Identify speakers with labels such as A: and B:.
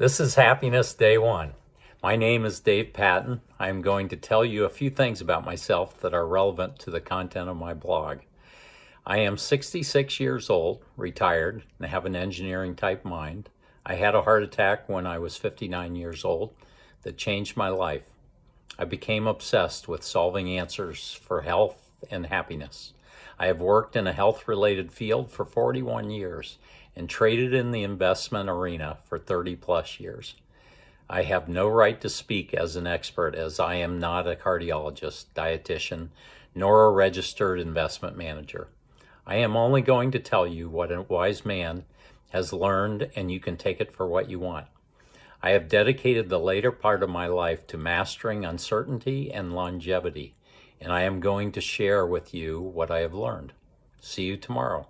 A: This is Happiness Day One. My name is Dave Patton. I am going to tell you a few things about myself that are relevant to the content of my blog. I am 66 years old, retired, and have an engineering type mind. I had a heart attack when I was 59 years old that changed my life. I became obsessed with solving answers for health and happiness. I have worked in a health related field for 41 years and traded in the investment arena for 30 plus years. I have no right to speak as an expert as I am not a cardiologist, dietitian, nor a registered investment manager. I am only going to tell you what a wise man has learned and you can take it for what you want. I have dedicated the later part of my life to mastering uncertainty and longevity, and I am going to share with you what I have learned. See you tomorrow.